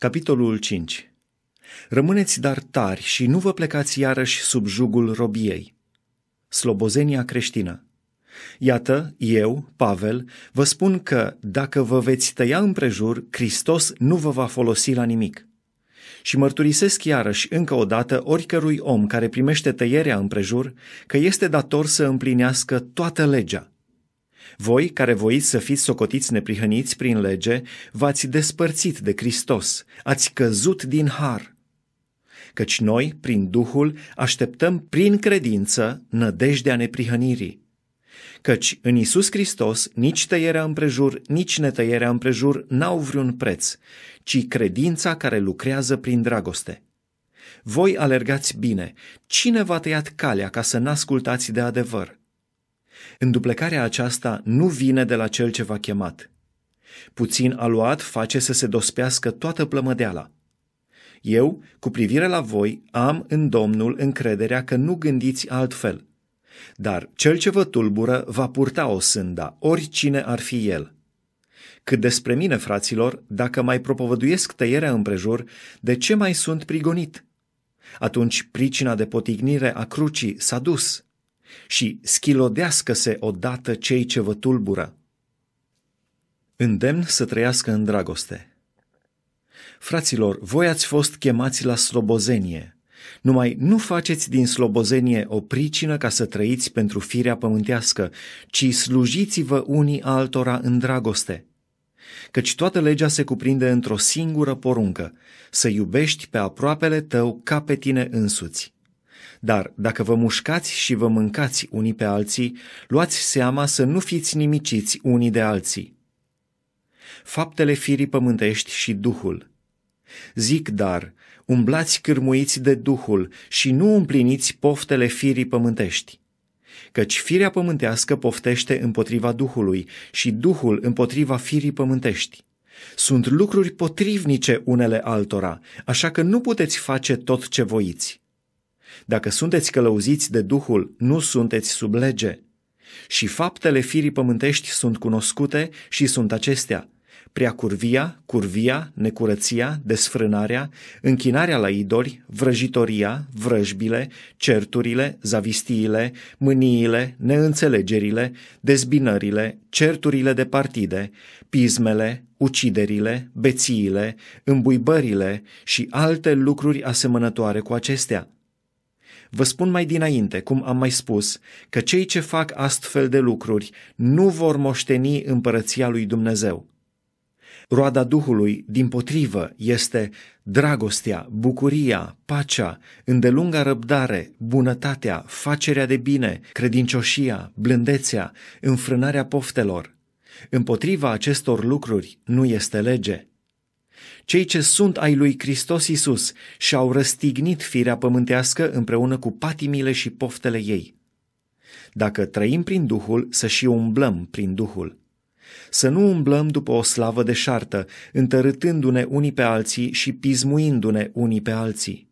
Capitolul 5 Rămâneți dar tari și nu vă plecați iarăși sub jugul robiei. Slobozenia creștină Iată, eu, Pavel, vă spun că, dacă vă veți tăia împrejur, Hristos nu vă va folosi la nimic. Și mărturisesc iarăși încă o dată oricărui om care primește tăierea împrejur că este dator să împlinească toată legea. Voi, care voiți să fiți socotiți neprihăniți prin lege, v-ați despărțit de Hristos, ați căzut din har. Căci noi, prin Duhul, așteptăm prin credință nădejdea neprihănirii. Căci în Isus Hristos nici tăierea împrejur, nici netăierea împrejur n-au vreun preț, ci credința care lucrează prin dragoste. Voi alergați bine. Cine v-a tăiat calea ca să n-ascultați de adevăr? Înduplecarea aceasta nu vine de la cel ce va chemat. Puțin aluat face să se dospească toată plămădeala. Eu, cu privire la voi, am în Domnul încrederea că nu gândiți altfel. Dar cel ce vă tulbură va purta o sânda, oricine ar fi el. Cât despre mine, fraților, dacă mai propovăduiesc tăierea împrejur, de ce mai sunt prigonit? Atunci pricina de potignire a crucii s-a dus – și schilodească-se odată cei ce vă tulbură. Îndemn să trăiască în dragoste. Fraților, voi ați fost chemați la slobozenie, numai nu faceți din slobozenie o pricină ca să trăiți pentru firea pământească, ci slujiți-vă unii altora în dragoste. Căci toată legea se cuprinde într-o singură poruncă, să iubești pe aproapele tău ca pe tine însuți. Dar dacă vă mușcați și vă mâncați unii pe alții, luați seama să nu fiți nimiciți unii de alții. Faptele firii pământești și Duhul. Zic dar, umblați cârmuiți de Duhul și nu împliniți poftele firii pământești. Căci firea pământească poftește împotriva Duhului și Duhul împotriva firii pământești. Sunt lucruri potrivnice unele altora, așa că nu puteți face tot ce voiți. Dacă sunteți călăuziți de Duhul, nu sunteți sub lege. Și faptele firii pământești sunt cunoscute și sunt acestea – preacurvia, curvia, necurăția, desfrânarea, închinarea la idoli, vrăjitoria, vrăjbile, certurile, zavistiile, mâniile, neînțelegerile, dezbinările, certurile de partide, pismele, uciderile, bețiile, îmbuibările și alte lucruri asemănătoare cu acestea – Vă spun mai dinainte, cum am mai spus, că cei ce fac astfel de lucruri nu vor moșteni împărăția lui Dumnezeu. Roada Duhului, din potrivă, este dragostea, bucuria, pacea, îndelunga răbdare, bunătatea, facerea de bine, credincioșia, blândețea, înfrânarea poftelor. Împotriva acestor lucruri nu este lege. Cei ce sunt ai lui Hristos Isus și-au răstignit firea pământească împreună cu patimile și poftele ei. Dacă trăim prin Duhul, să și umblăm prin Duhul. Să nu umblăm după o slavă deșartă, întărâtându-ne unii pe alții și pismuindu-ne unii pe alții.